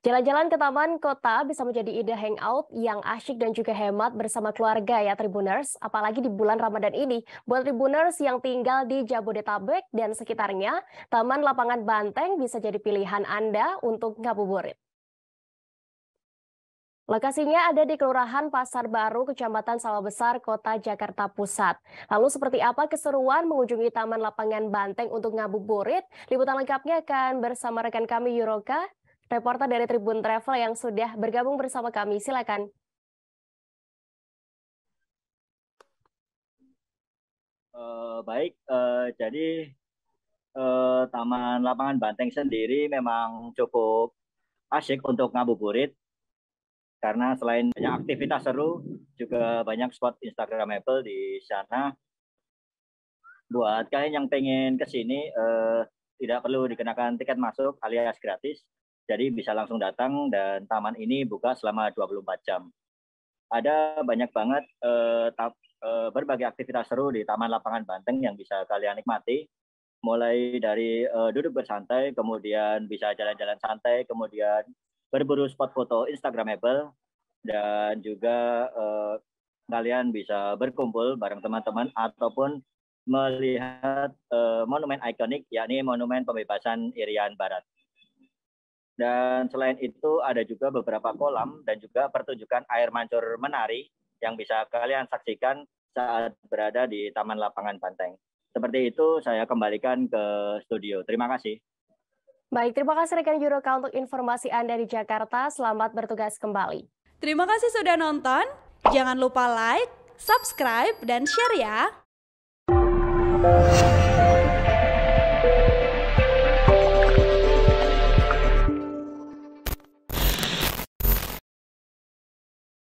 Jalan-jalan ke taman kota bisa menjadi ide hangout yang asyik dan juga hemat bersama keluarga ya Tribuners, apalagi di bulan Ramadan ini. Buat Tribuners yang tinggal di Jabodetabek dan sekitarnya, Taman Lapangan Banteng bisa jadi pilihan Anda untuk ngabuburit. Lokasinya ada di Kelurahan Pasar Baru, Kecamatan Sawah Besar, Kota Jakarta Pusat. Lalu seperti apa keseruan mengunjungi Taman Lapangan Banteng untuk ngabuburit? Liputan lengkapnya akan bersama rekan kami Yuroka reporter dari Tribun Travel yang sudah bergabung bersama kami. Silakan. Uh, baik, uh, jadi uh, Taman Lapangan Banteng sendiri memang cukup asik untuk ngabuburit karena selain banyak aktivitas seru juga banyak spot instagramable di sana buat kalian yang pengen ke sini eh, tidak perlu dikenakan tiket masuk alias gratis jadi bisa langsung datang dan taman ini buka selama 24 jam. Ada banyak banget eh, tap, eh, berbagai aktivitas seru di Taman Lapangan Banteng yang bisa kalian nikmati. Mulai dari eh, duduk bersantai, kemudian bisa jalan-jalan santai, kemudian berburu spot foto Instagramable, dan juga eh, kalian bisa berkumpul bareng teman-teman ataupun melihat uh, monumen ikonik yakni monumen pembebasan Irian Barat. Dan selain itu ada juga beberapa kolam dan juga pertunjukan air mancur menari yang bisa kalian saksikan saat berada di Taman Lapangan Banteng. Seperti itu saya kembalikan ke studio. Terima kasih. Baik, terima kasih rekan Juroka untuk informasi Anda di Jakarta. Selamat bertugas kembali. Terima kasih sudah nonton. Jangan lupa like, subscribe, dan share ya.